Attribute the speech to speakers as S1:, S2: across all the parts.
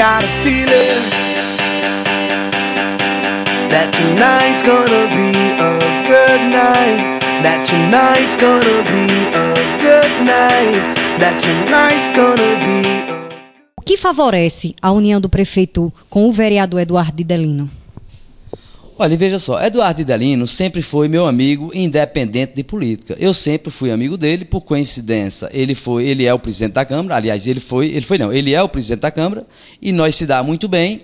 S1: got a feeling
S2: that tonight's gonna be a good night. That tonight's gonna be a good night. That tonight's gonna be
S1: a... O que favorece a união do prefeito com o vereador Eduardo Didelino?
S2: Olha, veja só, Eduardo Idelino sempre foi meu amigo, independente de política. Eu sempre fui amigo dele, por coincidência. Ele foi, ele é o presidente da Câmara, aliás, ele foi, ele foi não, ele é o presidente da Câmara e nós se dá muito bem.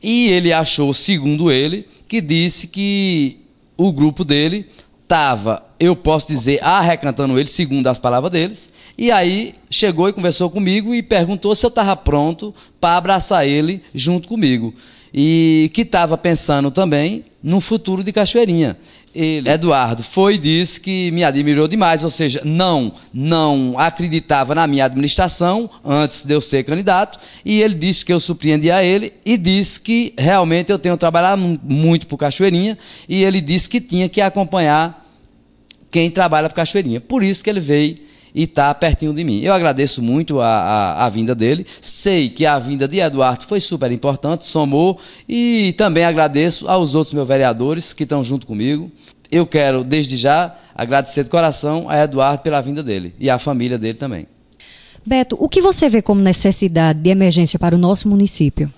S2: E ele achou, segundo ele, que disse que o grupo dele estava, eu posso dizer, arrecantando ele, segundo as palavras deles. E aí chegou e conversou comigo e perguntou se eu estava pronto para abraçar ele junto comigo. E que estava pensando também no futuro de Cachoeirinha. Ele, Eduardo, foi e disse que me admirou demais, ou seja, não, não acreditava na minha administração antes de eu ser candidato, e ele disse que eu surpreendi a ele e disse que realmente eu tenho trabalhado muito por Cachoeirinha, e ele disse que tinha que acompanhar quem trabalha por Cachoeirinha. Por isso que ele veio e está pertinho de mim. Eu agradeço muito a, a, a, vinda dele, sei que a vinda de Eduardo foi super importante, somou, e também agradeço aos outros meus vereadores que estão junto comigo. Eu quero, desde já, agradecer de coração a Eduardo pela vinda dele e à família dele também.
S1: Beto, o que você vê como necessidade de emergência para o nosso município?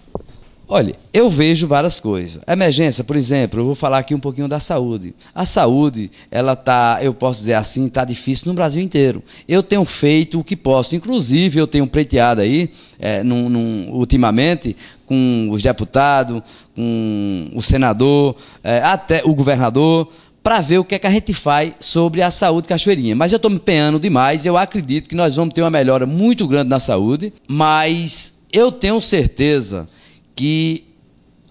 S2: Olha, eu vejo várias coisas. Emergência, por exemplo, eu vou falar aqui um pouquinho da saúde. A saúde, ela tá, eu posso dizer assim, tá difícil no Brasil inteiro. Eu tenho feito o que posso. Inclusive, eu tenho pleiteado aí, é, num, num, ultimamente, com os deputados, com o senador, é, até o governador, para ver o que, é que a gente faz sobre a saúde cachoeirinha. Mas eu estou me empenhando demais, eu acredito que nós vamos ter uma melhora muito grande na saúde, mas eu tenho certeza que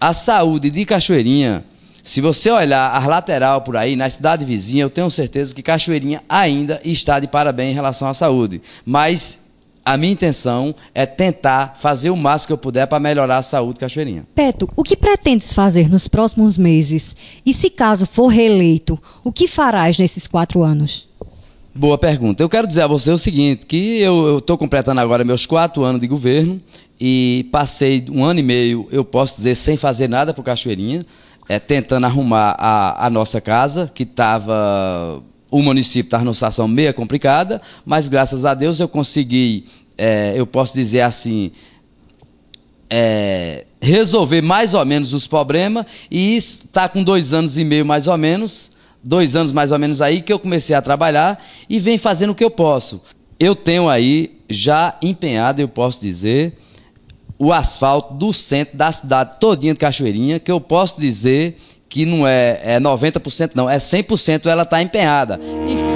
S2: a saúde de Cachoeirinha, se você olhar a lateral por aí, na cidade vizinha, eu tenho certeza que Cachoeirinha ainda está de parabéns em relação à saúde. Mas a minha intenção é tentar fazer o máximo que eu puder para melhorar a saúde de Cachoeirinha.
S1: Peto, o que pretendes fazer nos próximos meses? E se caso for reeleito, o que farás nesses quatro anos?
S2: Boa pergunta. Eu quero dizer a você o seguinte, que eu estou completando agora meus quatro anos de governo e passei um ano e meio, eu posso dizer, sem fazer nada para Cachoeirinha, é, tentando arrumar a, a nossa casa, que estava. O município estava numa situação meia complicada, mas graças a Deus eu consegui, é, eu posso dizer assim, é, resolver mais ou menos os problemas e está com dois anos e meio mais ou menos, dois anos mais ou menos aí que eu comecei a trabalhar e vem fazendo o que eu posso. Eu tenho aí já empenhado, eu posso dizer, o asfalto do centro da cidade todinha de Cachoeirinha, que eu posso dizer que não é, é 90%, não, é 100% ela está empenhada. Enfim.